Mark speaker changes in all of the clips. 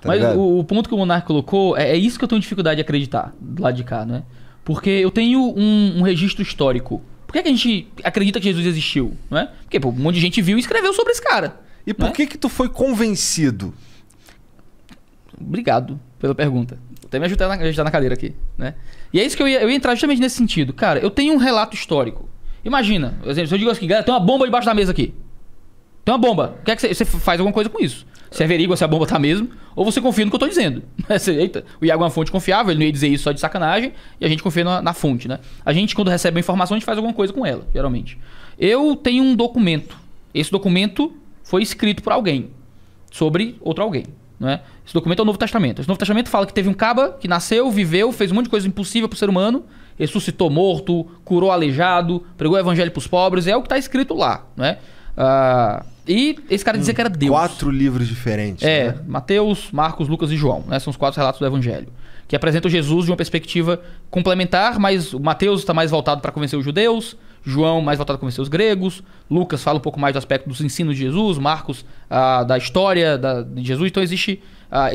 Speaker 1: Tá Mas o, o, ponto que o Monark colocou é, é, isso que eu tenho dificuldade de acreditar do lado de cá, né? Porque eu tenho um, um registro histórico. Por que, é que, a gente acredita que Jesus existiu? Não é? Porque pô, um monte de gente viu e escreveu sobre esse cara. E por né? que, é? que tu foi convencido? Obrigado pela pergunta. Até me ajudar na, na cadeira aqui, né? E é isso que eu ia, eu ia entrar justamente nesse sentido. Cara, eu tenho um relato histórico. Imagina, se eu digo assim, galera, tem uma bomba debaixo da mesa aqui. Tem então, uma bomba. O que é que você faz alguma coisa com isso? Você averigua se a bomba tá mesmo, ou você confia no que eu tô dizendo. Eita, o Iago é uma fonte confiável, ele não ia dizer isso só de sacanagem, e a gente confia na, na fonte, né? A gente, quando recebe uma informação, a gente faz alguma coisa com ela, geralmente. Eu tenho um documento. Esse documento foi escrito por alguém, sobre outro alguém. Né? Esse documento é o Novo Testamento. Esse Novo Testamento fala que teve um caba que nasceu, viveu, fez um monte de coisa impossível pro ser humano, ressuscitou morto, curou aleijado, pregou o evangelho pros pobres, é o que tá escrito lá, né? Ah... Uh e esse cara dizia hum, que era Deus. Quatro livros diferentes. É, né? Mateus, Marcos, Lucas e João. Né? São os quatro relatos do Evangelho. Que apresentam Jesus de uma perspectiva complementar, mas o Mateus está mais voltado para convencer os judeus, João mais voltado para convencer os gregos, Lucas fala um pouco mais do aspecto dos ensinos de Jesus, Marcos ah, da história da, de Jesus. Então existe ah,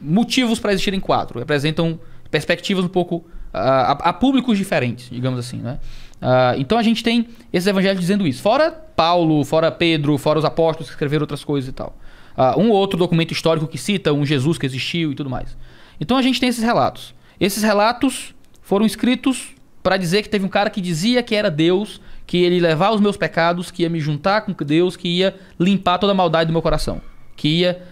Speaker 1: motivos para existirem quatro. Representam perspectivas um pouco ah, a, a públicos diferentes, digamos assim, né? Uh, então a gente tem esses evangelhos dizendo isso. Fora Paulo, fora Pedro, fora os apóstolos que escreveram outras coisas e tal. Uh, um outro documento histórico que cita um Jesus que existiu e tudo mais. Então a gente tem esses relatos. Esses relatos foram escritos para dizer que teve um cara que dizia que era Deus, que ele levar os meus pecados, que ia me juntar com Deus, que ia limpar toda a maldade do meu coração. Que ia.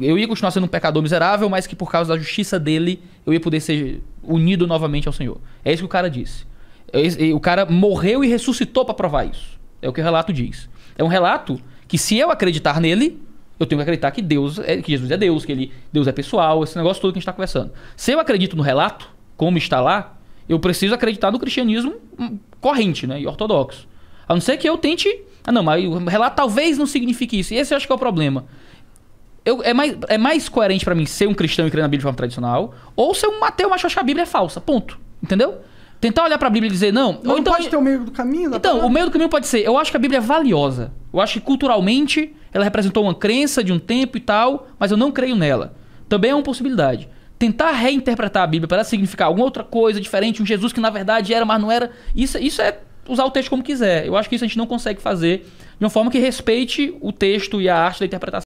Speaker 1: Eu ia continuar sendo um pecador miserável, mas que por causa da justiça dele eu ia poder ser unido novamente ao Senhor. É isso que o cara disse. É o cara morreu e ressuscitou para provar isso. É o que o relato diz. É um relato que se eu acreditar nele, eu tenho que acreditar que Deus, é, que Jesus é Deus, que ele, Deus é pessoal, esse negócio todo que a gente está conversando. Se eu acredito no relato, como está lá, eu preciso acreditar no cristianismo hum, corrente, né, e ortodoxo. A não ser que eu tente, ah não, mas o relato talvez não signifique isso. E esse eu acho que é o problema. Eu, é, mais, é mais coerente para mim ser um cristão e crer na Bíblia de forma tradicional, ou ser um Mateu, mas achar que a Bíblia é falsa. Ponto. Entendeu? Tentar olhar para a Bíblia e dizer não. Não, ou então, pode ter o meio do caminho. Então, palavra. o meio do caminho pode ser. Eu acho que a Bíblia é valiosa. Eu acho que culturalmente ela representou uma crença de um tempo e tal, mas eu não creio nela. Também é uma possibilidade. Tentar reinterpretar a Bíblia para significar alguma outra coisa diferente, um Jesus que na verdade era, mas não era. Isso, isso é usar o texto como quiser. Eu acho que isso a gente não consegue fazer de uma forma que respeite o texto e a arte da interpretação.